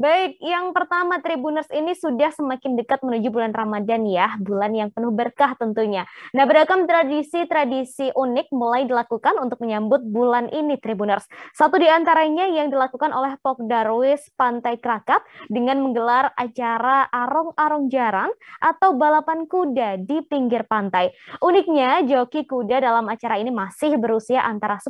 Baik, yang pertama Tribuners ini sudah semakin dekat menuju bulan Ramadan ya, bulan yang penuh berkah tentunya. Nah, beragam tradisi-tradisi unik mulai dilakukan untuk menyambut bulan ini Tribuners. Satu di antaranya yang dilakukan oleh Pokdarwis Pantai Krakat dengan menggelar acara arong-arong jarang atau balapan kuda di pinggir pantai. Uniknya, joki kuda dalam acara ini masih berusia antara 10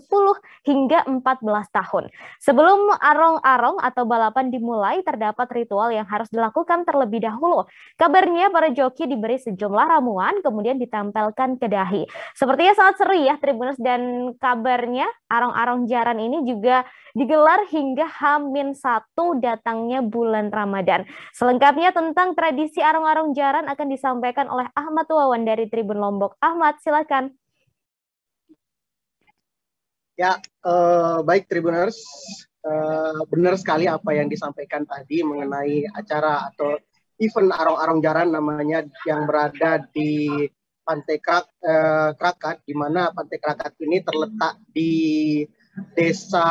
hingga 14 tahun. Sebelum arong-arong atau balapan dimulai, terdapat ritual yang harus dilakukan terlebih dahulu. Kabarnya para joki diberi sejumlah ramuan kemudian ditempelkan ke dahi. Sepertinya sangat seru ya Tribunus dan kabarnya arong-arong jaran ini juga digelar hingga Hamin satu datangnya bulan Ramadan. Selengkapnya tentang tradisi arong-arong jaran akan disampaikan oleh Ahmad Wawan dari Tribun Lombok. Ahmad, silakan. Ya, eh, baik Tribuners, Eh, benar sekali apa yang disampaikan tadi mengenai acara atau event Arong-Arong Jaran namanya yang berada di Pantai Krak, eh, Krakat, di mana Pantai Krakat ini terletak di desa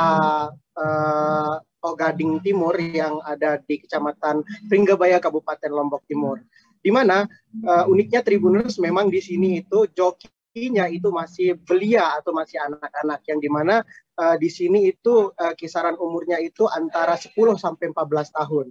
eh, Ogading Timur yang ada di Kecamatan Pringgabaya Kabupaten Lombok Timur. Di mana uh, uniknya Tribuners memang di sini itu joki nya itu masih belia atau masih anak-anak yang dimana uh, eh, di sini itu uh, kisaran umurnya itu antara 10 sampai 14 tahun.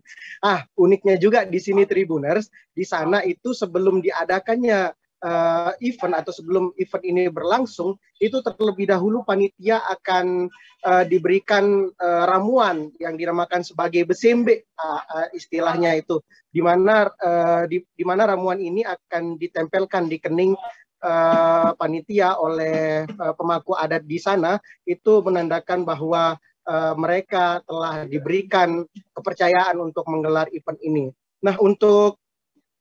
Ah, uniknya juga di sini Tribuners, di sana itu sebelum diadakannya uh, event atau sebelum event ini berlangsung itu terlebih dahulu panitia akan uh, diberikan uh, ramuan yang dinamakan sebagai besembe uh, uh, istilahnya itu di mana uh, di, di mana ramuan ini akan ditempelkan di kening uh, panitia oleh uh, pemangku adat di sana itu menandakan bahwa uh, mereka telah diberikan kepercayaan untuk menggelar event ini. Nah, untuk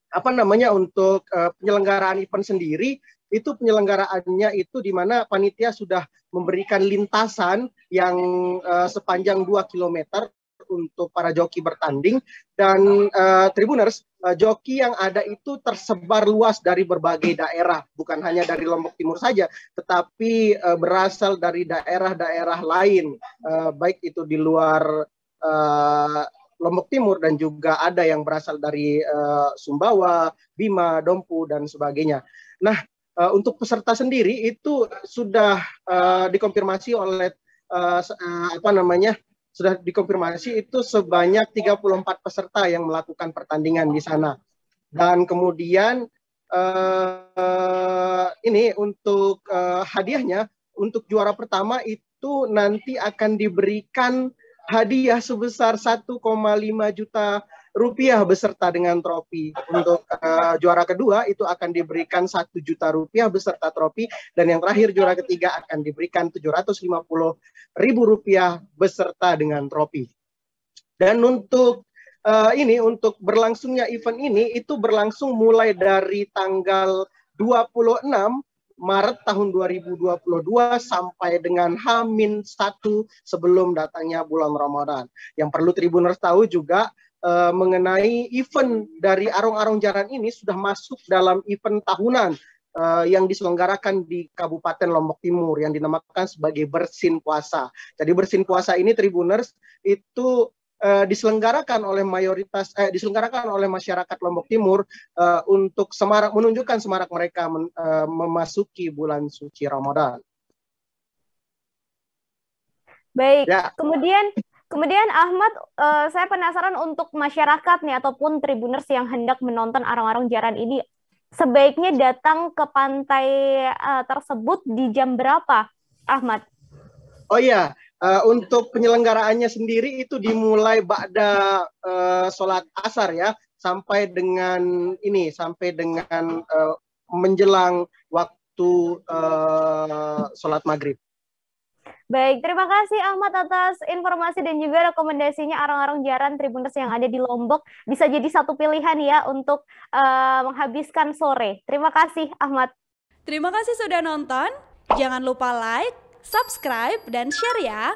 apa namanya untuk uh, penyelenggaraan event sendiri itu penyelenggaraannya itu di mana panitia sudah memberikan lintasan yang uh, sepanjang 2 kilometer untuk para joki bertanding dan uh, tribuners uh, joki yang ada itu tersebar luas dari berbagai daerah bukan hanya dari Lombok Timur saja tetapi uh, berasal dari daerah-daerah lain uh, baik itu di luar uh, Lombok Timur dan juga ada yang berasal dari uh, Sumbawa, Bima, Dompu dan sebagainya. Nah, uh, untuk peserta sendiri itu sudah uh, dikonfirmasi oleh uh, apa namanya sudah dikonfirmasi itu sebanyak 34 peserta yang melakukan pertandingan di sana. Dan kemudian uh, ini untuk uh, hadiahnya untuk juara pertama itu nanti akan diberikan hadiah sebesar 1,5 juta rupiah beserta dengan trofi untuk uh, juara kedua itu akan diberikan satu juta rupiah beserta trofi dan yang terakhir juara ketiga akan diberikan tujuh ratus lima puluh ribu rupiah beserta dengan trofi dan untuk uh, ini untuk berlangsungnya event ini itu berlangsung mulai dari tanggal dua puluh enam Maret tahun 2022 sampai dengan Hamin 1 sebelum datangnya bulan Ramadan. Yang perlu Tribuners tahu juga uh, mengenai event dari Arung-Arung Jaran ini sudah masuk dalam event tahunan uh, yang diselenggarakan di Kabupaten Lombok Timur yang dinamakan sebagai Bersin Puasa. Jadi Bersin Puasa ini Tribuners itu eh, diselenggarakan oleh mayoritas eh, diselenggarakan oleh masyarakat Lombok Timur uh, untuk semarak menunjukkan semarak mereka men, uh, memasuki bulan suci Ramadan. Baik. Ya. Kemudian Kemudian Ahmad, uh, saya penasaran untuk masyarakat nih ataupun tribuners yang hendak menonton arang-arang jaran ini, sebaiknya datang ke pantai uh, tersebut di jam berapa, Ahmad? Oh iya, uh, untuk penyelenggaraannya sendiri itu dimulai ba'da uh, sholat asar ya, sampai dengan ini, sampai dengan uh, menjelang waktu uh, sholat maghrib. Baik, terima kasih Ahmad atas informasi dan juga rekomendasinya orang-orang jaran Tribuners yang ada di Lombok bisa jadi satu pilihan ya untuk uh, menghabiskan sore. Terima kasih Ahmad. Terima kasih sudah nonton. Jangan lupa like, subscribe, dan share ya.